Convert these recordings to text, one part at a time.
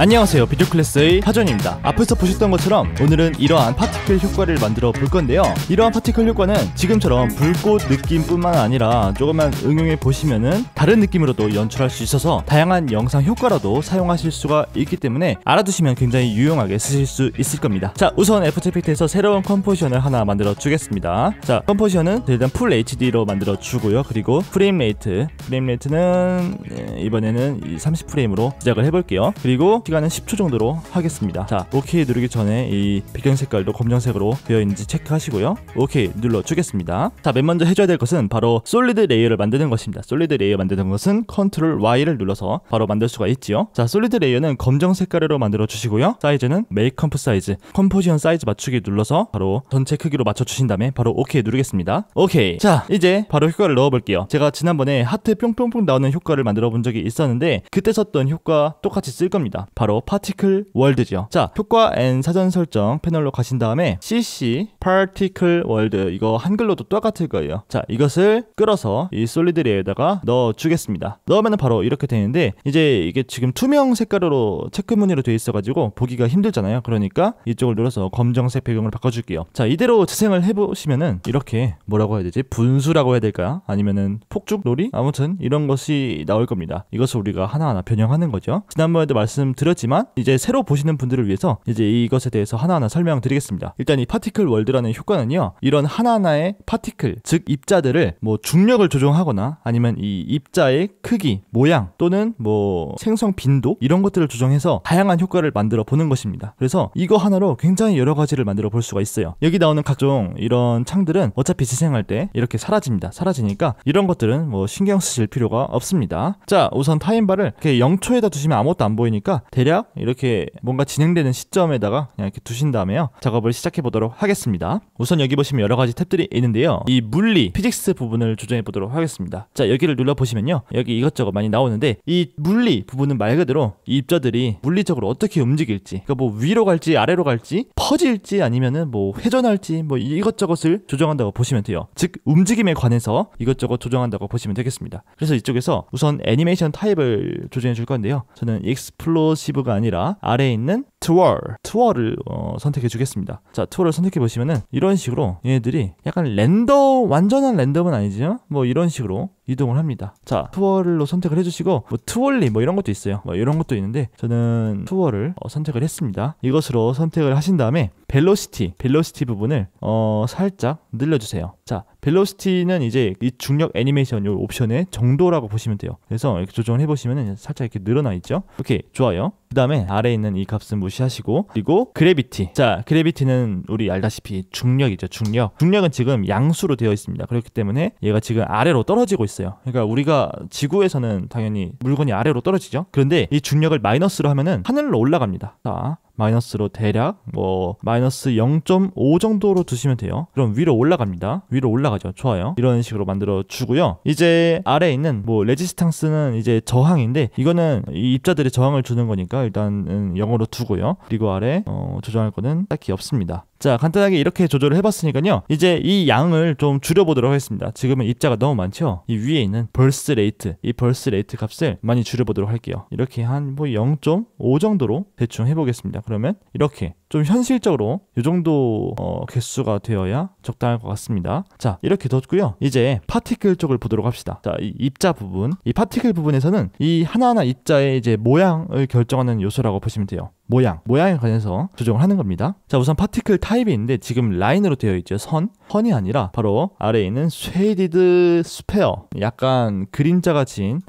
안녕하세요 비디오클래스의 하전입니다 앞에서 보셨던 것처럼 오늘은 이러한 파티클 효과를 만들어 볼 건데요 이러한 파티클 효과는 지금처럼 불꽃 느낌뿐만 아니라 조금만 응용해 보시면은 다른 느낌으로도 연출할 수 있어서 다양한 영상 효과라도 사용하실 수가 있기 때문에 알아두시면 굉장히 유용하게 쓰실 수 있을 겁니다 자 우선 애프터 이트에서 새로운 컴포지션을 하나 만들어 주겠습니다 자 컴포지션은 일단 풀 HD로 만들어 주고요 그리고 프레임 레이트 프레임 레이트는 네, 이번에는 30프레임으로 시작을 해볼게요 그리고 시간은 10초 정도로 하겠습니다 자오케 누르기 전에 이 배경 색깔도 검정색으로 되어 있는지 체크하시고요 OK 눌러주겠습니다 자맨 먼저 해줘야 될 것은 바로 솔리드 레이어를 만드는 것입니다 솔리드 레이어 만드는 것은 컨트롤 Y를 눌러서 바로 만들 수가 있지요 자 솔리드 레이어는 검정 색깔로 으 만들어 주시고요 사이즈는 메이크 컴프 사이즈 컴포지션 사이즈 맞추기 눌러서 바로 전체 크기로 맞춰 주신 다음에 바로 OK 누르겠습니다 OK 이자 이제 바로 효과를 넣어 볼게요 제가 지난번에 하트 뿅뿅뿅 나오는 효과를 만들어 본 적이 있었는데 그때 썼던 효과 똑같이 쓸 겁니다 바로 파티클 월드죠. 자, 효과 N 사전 설정 패널로 가신 다음에 CC 파티클 월드 이거 한글로도 똑같을 거예요. 자, 이것을 끌어서 이 솔리드 레이어에다가 넣어주겠습니다. 넣으면 바로 이렇게 되는데 이제 이게 지금 투명 색깔로 으 체크 무늬로 돼 있어가지고 보기가 힘들잖아요. 그러니까 이쪽을 눌러서 검정색 배경을 바꿔줄게요. 자, 이대로 재생을 해보시면은 이렇게 뭐라고 해야 되지? 분수라고 해야 될까요? 아니면은 폭죽놀이? 아무튼 이런 것이 나올 겁니다. 이것을 우리가 하나하나 변형하는 거죠. 지난번에도 말씀드렸 그렇지만 이제 새로 보시는 분들을 위해서 이제 이것에 대해서 하나하나 설명드리겠습니다. 일단 이 파티클 월드라는 효과는요. 이런 하나하나의 파티클 즉 입자들을 뭐 중력을 조정하거나 아니면 이 입자의 크기, 모양 또는 뭐 생성 빈도 이런 것들을 조정해서 다양한 효과를 만들어 보는 것입니다. 그래서 이거 하나로 굉장히 여러 가지를 만들어 볼 수가 있어요. 여기 나오는 각종 이런 창들은 어차피 재생할 때 이렇게 사라집니다. 사라지니까 이런 것들은 뭐 신경 쓰실 필요가 없습니다. 자, 우선 타임바를 이렇게 0초에다 두시면 아무것도 안 보이니까 대략 이렇게 뭔가 진행되는 시점에다가 그냥 이렇게 두신 다음에요. 작업을 시작해 보도록 하겠습니다. 우선 여기 보시면 여러 가지 탭들이 있는데요. 이 물리, 피직스 부분을 조정해 보도록 하겠습니다. 자, 여기를 눌러 보시면요. 여기 이것저것 많이 나오는데 이 물리 부분은 말 그대로 이 입자들이 물리적으로 어떻게 움직일지, 그러니까 뭐 위로 갈지 아래로 갈지 퍼질지 아니면은 뭐 회전할지 뭐 이것저것을 조정한다고 보시면 돼요. 즉 움직임에 관해서 이것저것 조정한다고 보시면 되겠습니다. 그래서 이쪽에서 우선 애니메이션 타입을 조정해 줄 건데요. 저는 익스플로 서브머시브가 아니라 아래에 있는 투어 투어를 어, 선택해 주겠습니다 자 투어를 선택해 보시면은 이런 식으로 얘네들이 약간 랜덤 완전한 랜덤은 아니지만 뭐 이런 식으로 이동을 합니다 자 투어를로 선택을 해주시고 뭐 투월리 뭐 이런 것도 있어요 뭐 이런 것도 있는데 저는 투어를 어, 선택을 했습니다 이것으로 선택을 하신 다음에 벨로시티, 벨로시티 부분을 어, 살짝 늘려주세요. 자, 벨로시티는 이제 이 중력 애니메이션 요 옵션의 정도라고 보시면 돼요. 그래서 이렇게 조정을 해보시면 살짝 이렇게 늘어나 있죠. 오케이, 좋아요. 그 다음에 아래에 있는 이 값은 무시하시고 그리고 그래비티 자 그래비티는 우리 알다시피 중력이죠 중력 중력은 지금 양수로 되어 있습니다 그렇기 때문에 얘가 지금 아래로 떨어지고 있어요 그러니까 우리가 지구에서는 당연히 물건이 아래로 떨어지죠 그런데 이 중력을 마이너스로 하면은 하늘로 올라갑니다 자 마이너스로 대략 뭐 마이너스 0.5 정도로 두시면 돼요 그럼 위로 올라갑니다 위로 올라가죠 좋아요 이런 식으로 만들어 주고요 이제 아래에 있는 뭐 레지스탕스는 이제 저항인데 이거는 입자들이 저항을 주는 거니까 일단은 영어로 두고요. 그리고 아래 어, 조정할 거는 딱히 없습니다. 자 간단하게 이렇게 조절을 해봤으니까요 이제 이 양을 좀 줄여보도록 하겠습니다 지금은 입자가 너무 많죠 이 위에 있는 벌스 레이트 이 벌스 레이트 값을 많이 줄여보도록 할게요 이렇게 한 뭐 0.5 정도로 대충 해보겠습니다 그러면 이렇게 좀 현실적으로 이 정도 어, 개수가 되어야 적당할 것 같습니다 자 이렇게 뒀고요 이제 파티클 쪽을 보도록 합시다 자이 입자 부분 이 파티클 부분에서는 이 하나하나 입자의 이제 모양을 결정하는 요소라고 보시면 돼요 모양, 모양에 관해서 조정을 하는 겁니다. 자, 우선 파티클 타입이 있는데 지금 라인으로 되어 있죠. 선, 선이 아니라 바로 아래에 있는 쉐이디드 스페어, 약간 그림자가 진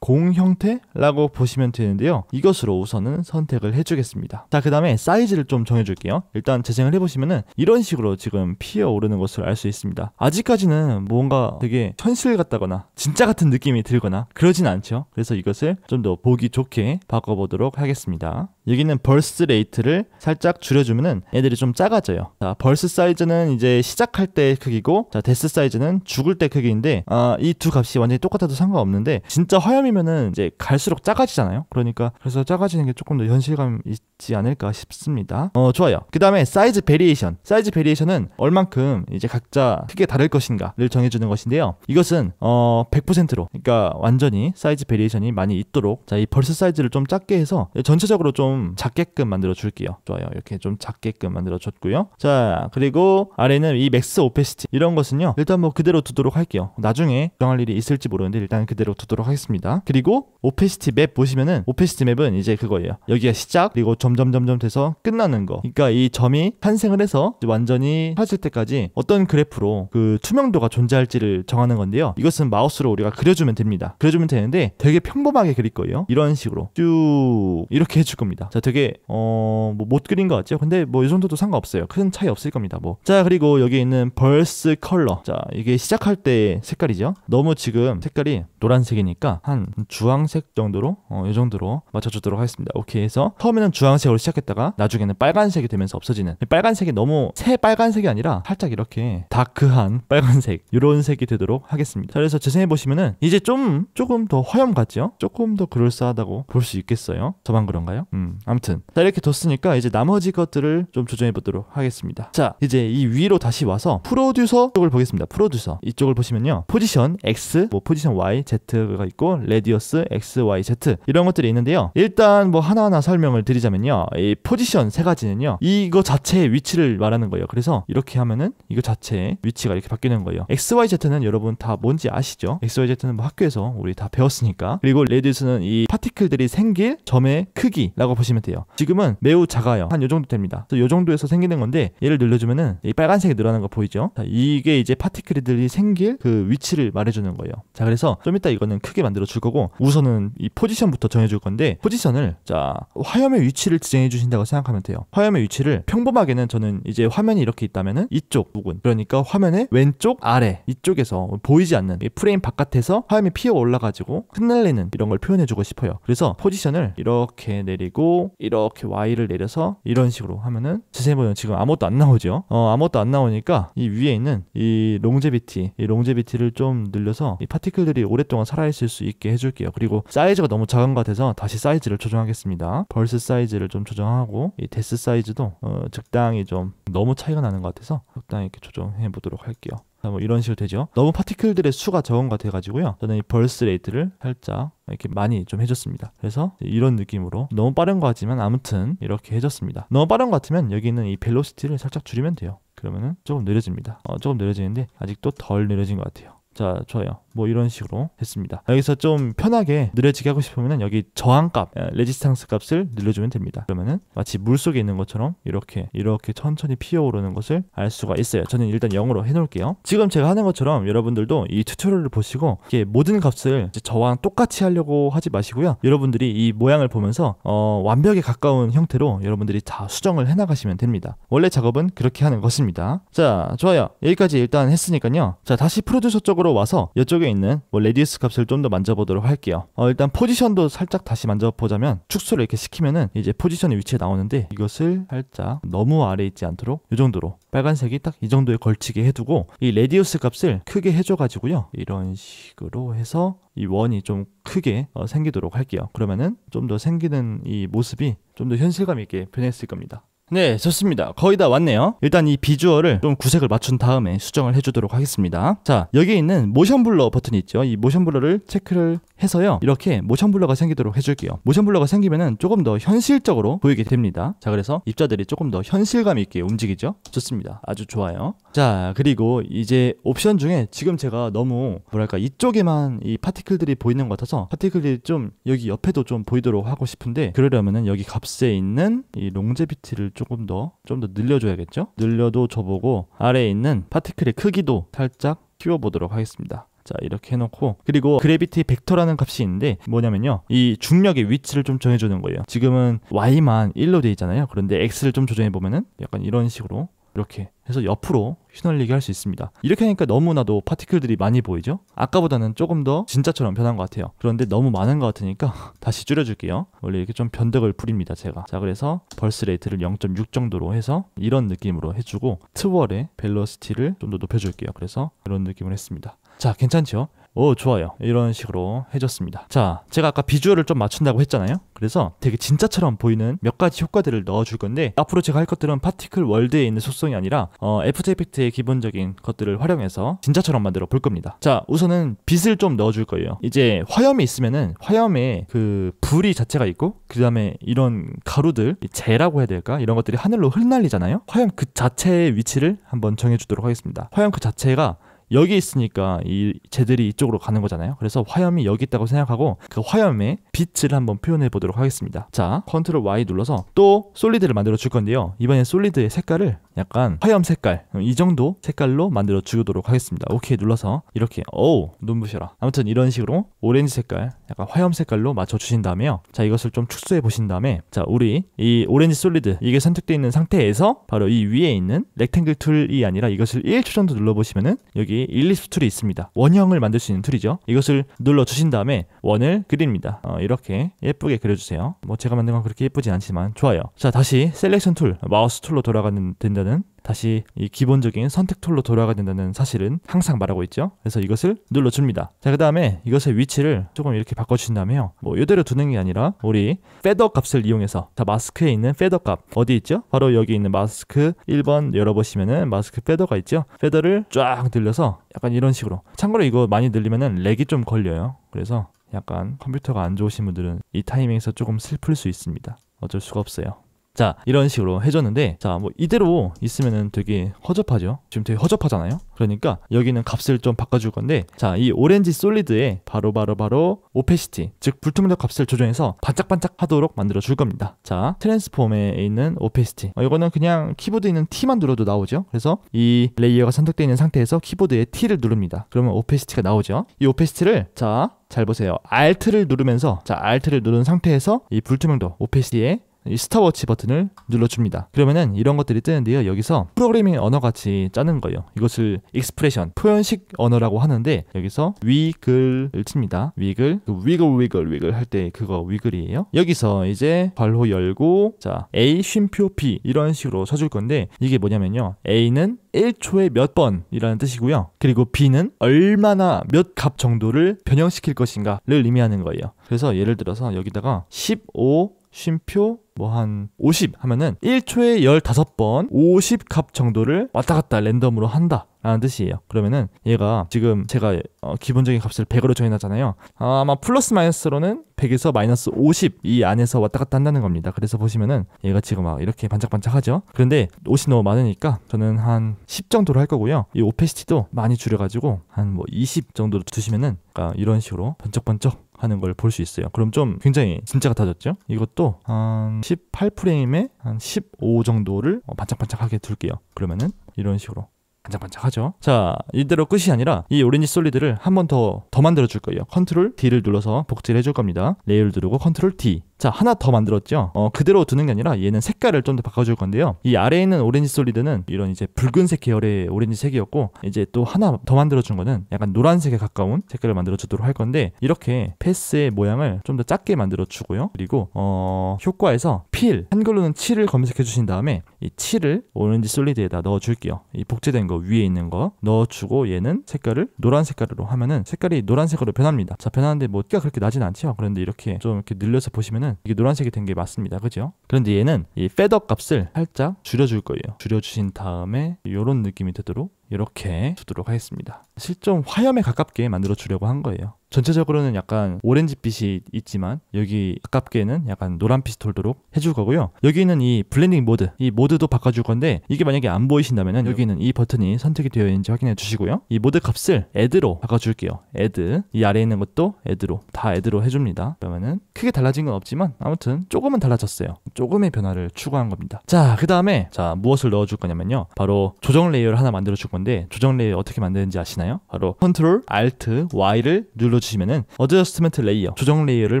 공 형태라고 보시면 되는데요. 이것으로 우선은 선택을 해주겠습니다. 자, 그 다음에 사이즈를 좀 정해줄게요. 일단 재생을 해보시면은 이런 식으로 지금 피어오르는 것을 알 수 있습니다. 아직까지는 뭔가 되게 현실 같다거나 진짜 같은 느낌이 들거나 그러진 않죠. 그래서 이것을 좀 더 보기 좋게 바꿔보도록 하겠습니다. 여기는 벌스 레이트를 살짝 줄여주면은 애들이 좀 작아져요. 자, 벌스 사이즈는 이제 시작할 때 크기고, 자, 데스 사이즈는 죽을 때 크기인데, 아, 이두 값이 완전히 똑같아도 상관없는데, 진짜 화염이 해보면은 이제 갈수록 작아지잖아요. 그러니까 그래서 작아지는 게 조금 더 현실감 있지 않을까 싶습니다. 어 좋아요. 그 다음에 사이즈 베리에이션. 사이즈 베리에이션은 얼만큼 이제 각자 크게 다를 것인가를 정해주는 것인데요. 이것은 어 100%로 그러니까 완전히 사이즈 베리에이션이 많이 있도록 자 이 벌스 사이즈를 좀 작게 해서 전체적으로 좀 작게끔 만들어 줄게요. 좋아요. 이렇게 좀 작게끔 만들어 줬고요. 자 그리고 아래는 이 맥스 오페시티 이런 것은요 일단 뭐 그대로 두도록 할게요. 나중에 정할 일이 있을지 모르는데 일단 그대로 두도록 하겠습니다. 그리고 오페시티 맵 보시면은 오페시티 맵은 이제 그거예요. 여기가 시작 그리고 점점 점점 돼서 끝나는 거. 그러니까 이 점이 탄생을 해서 완전히 사라질 때까지 어떤 그래프로 그 투명도가 존재할지를 정하는 건데요. 이것은 마우스로 우리가 그려주면 됩니다. 그려주면 되는데 되게 평범하게 그릴 거예요. 이런 식으로 쭉 이렇게 해줄 겁니다. 자, 되게 어뭐못 그린 것 같죠? 근데 뭐 이 정도도 상관없어요. 큰 차이 없을 겁니다. 뭐. 자, 그리고 여기 있는 벌스 컬러. 자, 이게 시작할 때 색깔이죠. 너무 지금 색깔이 노란색이니까 한 주황색 정도로 어, 이 정도로 맞춰주도록 하겠습니다. 오케이 해서 처음에는 주황색으로 시작했다가 나중에는 빨간색이 되면서 없어지는 빨간색이 너무 새 빨간색이 아니라 살짝 이렇게 다크한 빨간색 이런 색이 되도록 하겠습니다. 그래서 재생해 보시면은 이제 좀 조금 더 화염 같죠? 조금 더 그럴싸하다고 볼 수 있겠어요. 저만 그런가요? 음 아무튼 자 이렇게 뒀으니까 이제 나머지 것들을 좀 조정해 보도록 하겠습니다. 자 이제 이 위로 다시 와서 프로듀서 쪽을 보겠습니다. 프로듀서 이쪽을 보시면요 포지션 X 뭐 포지션 Y Z가 있고 레 레디어스, XYZ 이런 것들이 있는데요. 일단 뭐 하나하나 설명을 드리자면요. 이 포지션 세 가지는요. 이거 자체의 위치를 말하는 거예요. 그래서 이렇게 하면은 이거 자체의 위치가 이렇게 바뀌는 거예요. XYZ는 여러분 다 뭔지 아시죠? XYZ는 뭐 학교에서 우리 다 배웠으니까. 그리고 레디어스는 이 파티클들이 생길 점의 크기라고 보시면 돼요. 지금은 매우 작아요. 한 요 정도 됩니다. 요 정도에서 생기는 건데 얘를 눌러주면은이 빨간색이 늘어나는 거 보이죠? 자, 이게 이제 파티클들이 생길 그 위치를 말해주는 거예요. 자 그래서 좀 이따 이거는 크게 만들어 줄 거고 우선은 이 포지션부터 정해줄 건데 포지션을 자 화염의 위치를 지정해 주신다고 생각하면 돼요. 화염의 위치를 평범하게는 저는 이제 화면이 이렇게 있다면은 이쪽 부분 그러니까 화면의 왼쪽 아래 이쪽에서 보이지 않는 이 프레임 바깥에서 화염이 피어 올라가지고 흩날리는 이런 걸 표현해주고 싶어요. 그래서 포지션을 이렇게 내리고 이렇게 Y를 내려서 이런 식으로 하면은 자세히 보면 지금 아무것도 안 나오죠. 어, 아무것도 안 나오니까 이 위에 있는 이 롱제비티 이 롱제비티를 좀 늘려서 이 파티클들이 오랫동안 살아있을 수 있게 해 해줄게요. 그리고 사이즈가 너무 작은 것 같아서 다시 사이즈를 조정하겠습니다. 벌스 사이즈를 좀 조정하고 이 데스 사이즈도 어, 적당히 좀 너무 차이가 나는 것 같아서 적당히 이렇게 조정해 보도록 할게요. 뭐 이런 식으로 되죠. 너무 파티클들의 수가 적은 것 같아가지고요. 저는 이 벌스 레이트를 살짝 이렇게 많이 좀 해줬습니다. 그래서 이런 느낌으로 너무 빠른 것 같지만 아무튼 이렇게 해줬습니다. 너무 빠른 것 같으면 여기 있는 이 벨로시티를 살짝 줄이면 돼요. 그러면은 조금 느려집니다. 어, 조금 느려지는데 아직도 덜 느려진 것 같아요. 자, 좋아요. 뭐 이런 식으로 했습니다. 여기서 좀 편하게 느려지게 하고 싶으면 여기 저항값, 예, 레지스탕스 값을 늘려주면 됩니다. 그러면은 마치 물속에 있는 것처럼 이렇게 이렇게 천천히 피어오르는 것을 알 수가 있어요. 저는 일단 0으로 해놓을게요. 지금 제가 하는 것처럼 여러분들도 이 튜토리얼을 보시고 모든 값을 저항 똑같이 하려고 하지 마시고요. 여러분들이 이 모양을 보면서 어, 완벽에 가까운 형태로 여러분들이 다 수정을 해나가시면 됩니다. 원래 작업은 그렇게 하는 것입니다. 자, 좋아요. 여기까지 일단 했으니까요. 자, 다시 프로듀서 쪽으로 와서 이쪽에 쪽에 있는 뭐 레디우스 값을 좀 더 만져보도록 할게요. 어, 일단 포지션도 살짝 다시 만져보자면 축소를 이렇게 시키면은 이제 포지션의 위치에 나오는데 이것을 살짝 너무 아래 있지 않도록 이 정도로 빨간색이 딱 이 정도에 걸치게 해두고 이 레디우스 값을 크게 해줘가지고요. 이런 식으로 해서 이 원이 좀 크게 어, 생기도록 할게요. 그러면은 좀 더 생기는 이 모습이 좀 더 현실감 있게 변했을 겁니다. 네, 좋습니다. 거의 다 왔네요. 일단 이 비주얼을 좀 구색을 맞춘 다음에 수정을 해주도록 하겠습니다. 자, 여기에 있는 모션 블러 버튼이 있죠. 이 모션 블러를 체크를 해서요. 이렇게 모션 블러가 생기도록 해줄게요. 모션 블러가 생기면 조금 더 현실적으로 보이게 됩니다. 자, 그래서 입자들이 조금 더 현실감 있게 움직이죠. 좋습니다. 아주 좋아요. 자, 그리고 이제 옵션 중에 지금 제가 너무 뭐랄까 이쪽에만 이 파티클들이 보이는 것 같아서 파티클이 좀 여기 옆에도 좀 보이도록 하고 싶은데 그러려면은 여기 값에 있는 이 롱제비티를 조금 더 좀 더 늘려줘야겠죠? 늘려도 저보고 아래에 있는 파티클의 크기도 살짝 키워보도록 하겠습니다. 자 이렇게 해놓고 그리고 그래비티 벡터라는 값이 있는데 뭐냐면요 이 중력의 위치를 좀 정해주는 거예요 지금은 y만 1로 되어 있잖아요 그런데 x를 좀 조정해 보면은 약간 이런 식으로 이렇게 해서 옆으로 휘날리게 할 수 있습니다. 이렇게 하니까 너무나도 파티클들이 많이 보이죠? 아까보다는 조금 더 진짜처럼 변한 것 같아요. 그런데 너무 많은 것 같으니까 다시 줄여줄게요. 원래 이렇게 좀 변덕을 부립니다, 제가. 자, 그래서 벌스 레이트를 0.6 정도로 해서 이런 느낌으로 해주고 트월의 벨로스티를 좀 더 높여줄게요. 그래서 이런 느낌을 했습니다. 자, 괜찮죠? 오, 좋아요. 이런 식으로 해줬습니다. 자, 제가 아까 비주얼을 좀 맞춘다고 했잖아요. 그래서 되게 진짜처럼 보이는 몇 가지 효과들을 넣어줄 건데 앞으로 제가 할 것들은 파티클 월드에 있는 속성이 아니라 어, 애프터 이펙트의 기본적인 것들을 활용해서 진짜처럼 만들어 볼 겁니다. 자, 우선은 빛을 좀 넣어줄 거예요. 이제 화염이 있으면은 화염에 그 불이 자체가 있고 그 다음에 이런 가루들, 재라고 해야 될까? 이런 것들이 하늘로 흩날리잖아요. 화염 그 자체의 위치를 한번 정해주도록 하겠습니다. 화염 그 자체가 여기 있으니까 이 쟤들이 이쪽으로 가는 거잖아요. 그래서 화염이 여기 있다고 생각하고 그 화염의 빛을 한번 표현해 보도록 하겠습니다. 자, 컨트롤 Y 눌러서 또 솔리드를 만들어 줄 건데요. 이번에 솔리드의 색깔을 약간 화염 색깔 이 정도 색깔로 만들어 주도록 하겠습니다. 오케이 눌러서 이렇게 어우 눈부셔라. 아무튼 이런 식으로 오렌지 색깔 약간 화염 색깔로 맞춰 주신 다음에요. 자, 이것을 좀 축소해 보신 다음에 자, 우리 이 오렌지 솔리드 이게 선택되어 있는 상태에서 바로 이 위에 있는 렉탱글 툴이 아니라 이것을 1초 정도 눌러 보시면은 여기 여기 일리스 툴이 있습니다. 원형을 만들 수 있는 툴이죠. 이것을 눌러주신 다음에 원을 그립니다. 어, 이렇게 예쁘게 그려주세요. 뭐 제가 만든 건 그렇게 예쁘진 않지만 좋아요. 자 다시 셀렉션 툴, 마우스 툴로 돌아가는 된다는 다시 이 기본적인 선택 툴로 돌아가야 된다는 사실은 항상 말하고 있죠. 그래서 이것을 눌러줍니다. 자, 그 다음에 이것의 위치를 조금 이렇게 바꿔주신 다음에요. 뭐 이대로 두는 게 아니라 우리 패더 값을 이용해서 자, 마스크에 있는 패더 값 어디 있죠? 바로 여기 있는 마스크 1번 열어보시면은 마스크 패더가 있죠. 패더를 쫙 늘려서 약간 이런 식으로. 참고로 이거 많이 늘리면은 렉이 좀 걸려요. 그래서 약간 컴퓨터가 안 좋으신 분들은 이 타이밍에서 조금 슬플 수 있습니다. 어쩔 수가 없어요. 자 이런 식으로 해줬는데 자 뭐 이대로 있으면은 되게 허접하죠 지금 되게 허접하잖아요 그러니까 여기는 값을 좀 바꿔줄 건데 자 이 오렌지 솔리드에 바로바로바로 바로 바로 오페시티 즉불투명도 값을 조정해서 반짝반짝 하도록 만들어 줄 겁니다 자 트랜스폼에 있는 오페시티 어, 이거는 그냥 키보드에 있는 T만 눌러도 나오죠 그래서 이 레이어가 선택되어 있는 상태에서 키보드에 T를 누릅니다 그러면 오페시티가 나오죠 이 오페시티를 자 잘 보세요. Alt를 누르면서 자 Alt를 누른 상태에서 이 불투명도 오페시티에 이 스타워치 버튼을 눌러줍니다. 그러면은 이런 것들이 뜨는데요. 여기서 프로그래밍 언어 같이 짜는 거예요. 이것을 익스프레션, 표현식 언어라고 하는데 여기서 위글을 칩니다. 위글, 그 위글 위글 위글 할 때 그거 위글이에요. 여기서 이제 괄호 열고 자 A 쉼표 P 이런 식으로 쳐줄 건데 이게 뭐냐면요. A는 1초에 몇 번이라는 뜻이고요. 그리고 B는 얼마나 몇 값 정도를 변형시킬 것인가를 의미하는 거예요. 그래서 예를 들어서 여기다가 15 쉼표 뭐 한 50 하면은 1초에 15번 50값 정도를 왔다 갔다 랜덤으로 한다. 라는 뜻이에요. 그러면은 얘가 지금 제가 어 기본적인 값을 100으로 정해놨잖아요. 아, 아마 플러스 마이너스로는 100에서 마이너스 50 이 안에서 왔다 갔다 한다는 겁니다. 그래서 보시면은 얘가 지금 막 이렇게 반짝반짝하죠. 그런데 50 너무 많으니까 저는 한 10 정도로 할 거고요. 이 오페시티도 많이 줄여가지고 한 뭐 20 정도로 두시면은 그러니까 이런 식으로 번쩍번쩍 하는 걸 볼 수 있어요. 그럼 좀 굉장히 진짜 같아졌죠? 이것도 한 18프레임에 한 15 정도를 반짝반짝하게 둘게요. 그러면은 이런 식으로 반짝반짝하죠. 자, 이대로 끝이 아니라 이 오렌지 솔리드를 한 번 더더 더 만들어 줄 거예요. 컨트롤 D를 눌러서 복제를 해 줄 겁니다. 레이를 누르고 컨트롤 D. 자, 하나 더 만들었죠. 어, 그대로 두는 게 아니라 얘는 색깔을 좀 더 바꿔줄 건데요. 이 아래에 있는 오렌지 솔리드는 이런 이제 붉은색 계열의 오렌지 색이었고 이제 또 하나 더 만들어준 거는 약간 노란색에 가까운 색깔을 만들어주도록 할 건데 이렇게 패스의 모양을 좀 더 작게 만들어주고요. 그리고 어, 효과에서 필 한글로는 7을 검색해 주신 다음에 이 7을 오렌지 솔리드에다 넣어줄게요. 이 복제된 거더 위에 있는 거 넣어주고 얘는 색깔을 노란 색깔로 하면은 색깔이 노란색으로 변합니다. 자 변하는데 뭐 티가 그렇게 나진 않죠. 그런데 이렇게 좀 이렇게 늘려서 보시면은 이게 노란색이 된 게 맞습니다. 그죠? 그런데 얘는 이 패더 값을 살짝 줄여줄 거예요. 줄여주신 다음에 이런 느낌이 되도록 이렇게 두도록 하겠습니다. 실좀 화염에 가깝게 만들어 주려고 한 거예요. 전체적으로는 약간 오렌지빛이 있지만 여기 가깝게는 약간 노란빛이 돌도록 해줄 거고요. 여기는 이 블렌딩 모드, 이 모드도 바꿔줄 건데 이게 만약에 안 보이신다면 네. 여기는 이 버튼이 선택이 되어 있는지 확인해 주시고요. 이 모드 값을 a d 로 바꿔줄게요. a d 이 아래에 있는 것도 a d 로다 a d 로 해줍니다. 그러면은 크게 달라진 건 없지만 아무튼 조금은 달라졌어요. 조금의 변화를 추구한 겁니다. 자, 그 다음에 자 무엇을 넣어줄 거냐면요. 바로 조정 레이어를 하나 만들어 줄 건데 조정 레이어 어떻게 만드는지 아시나요? 바로 컨트롤 alt y를 눌러 만들어주시면은 어드저스트먼트 레이어, 조정 레이어를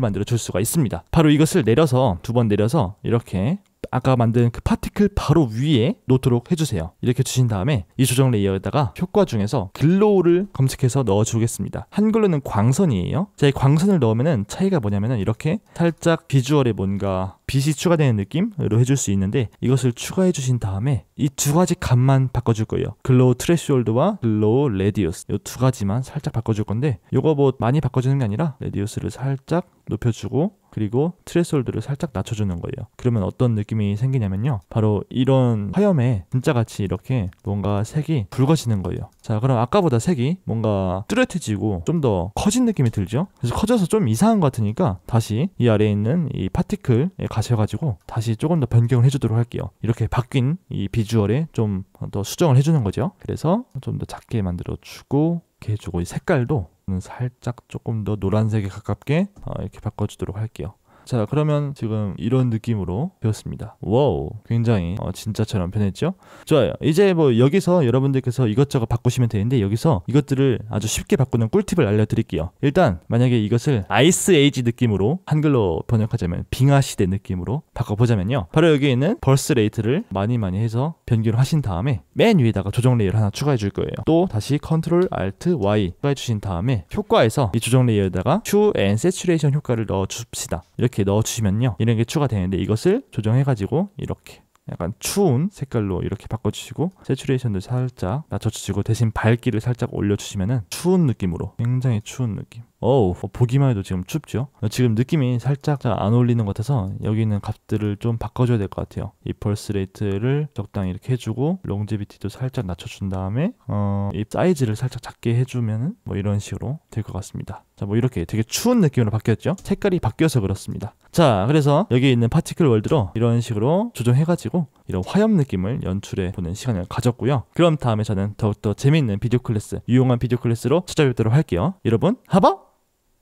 만들어줄 수가 있습니다. 바로 이것을 내려서 두 번 내려서 이렇게 아까 만든 그 파티클 바로 위에 놓도록 해주세요. 이렇게 주신 다음에 이 조정 레이어에다가 효과 중에서 글로우를 검색해서 넣어주겠습니다. 한글로는 광선이에요. 자, 이 광선을 넣으면 차이가 뭐냐면은 이렇게 살짝 비주얼에 뭔가 빛이 추가되는 느낌으로 해줄 수 있는데 이것을 추가해 주신 다음에 이 두 가지 값만 바꿔줄 거예요. 글로우 트레시홀드와 글로우 레디우스 이 두 가지만 살짝 바꿔줄 건데 이거 뭐 많이 바꿔주는 게 아니라 레디우스를 살짝 높여주고 그리고 트레솔드를 살짝 낮춰주는 거예요. 그러면 어떤 느낌이 생기냐면요. 바로 이런 화염에 진짜같이 이렇게 뭔가 색이 붉어지는 거예요. 자 그럼 아까보다 색이 뭔가 뚜렷해지고 좀 더 커진 느낌이 들죠? 그래서 커져서 좀 이상한 것 같으니까 다시 이 아래에 있는 이 파티클에 가셔가지고 다시 조금 더 변경을 해주도록 할게요. 이렇게 바뀐 이 비주얼에 좀 더 수정을 해주는 거죠. 그래서 좀 더 작게 만들어주고 이렇게 해주고 이 색깔도 살짝 조금 더 노란색에 가깝게 어, 이렇게 바꿔주도록 할게요. 자 그러면 지금 이런 느낌으로 배웠습니다 와우 굉장히 어, 진짜처럼 변했죠 좋아요 이제 뭐 여기서 여러분들께서 이것저것 바꾸시면 되는데 여기서 이것들을 아주 쉽게 바꾸는 꿀팁을 알려드릴게요 일단 만약에 이것을 아이스 에이지 느낌으로 한글로 번역하자면 빙하 시대 느낌으로 바꿔보자면요 바로 여기 있는 벌스 레이트를 많이 많이 해서 변경을 하신 다음에 맨 위에다가 조정 레이어를 하나 추가해 줄 거예요 또 다시 컨트롤 알트 Y 추가해 주신 다음에 효과에서 이 조정 레이어에다가 큐앤 세츄레이션 효과를 넣어 줍시다 이렇게 이렇게 넣어주시면요. 이런 게 추가되는데 이것을 조정해가지고 이렇게 약간 추운 색깔로 이렇게 바꿔주시고 세츄레이션도 살짝 낮춰주시고 대신 밝기를 살짝 올려주시면 추운 느낌으로 굉장히 추운 느낌 어우 어, 보기만 해도 지금 춥죠 지금 느낌이 살짝 잘 안 어울리는 것 같아서 여기 있는 값들을 좀 바꿔줘야 될 것 같아요 이 펄스 레이트를 적당히 이렇게 해주고 롱제비티도 살짝 낮춰준 다음에 어, 이 사이즈를 살짝 작게 해주면은 뭐 이런 식으로 될 것 같습니다 자 뭐 이렇게 되게 추운 느낌으로 바뀌었죠 색깔이 바뀌어서 그렇습니다 자 그래서 여기 있는 파티클 월드로 이런 식으로 조정해가지고 이런 화염 느낌을 연출해 보는 시간을 가졌고요 그럼 다음에 저는 더욱더 재미있는 비디오 클래스 유용한 비디오 클래스로 찾아뵙도록 할게요 여러분 하바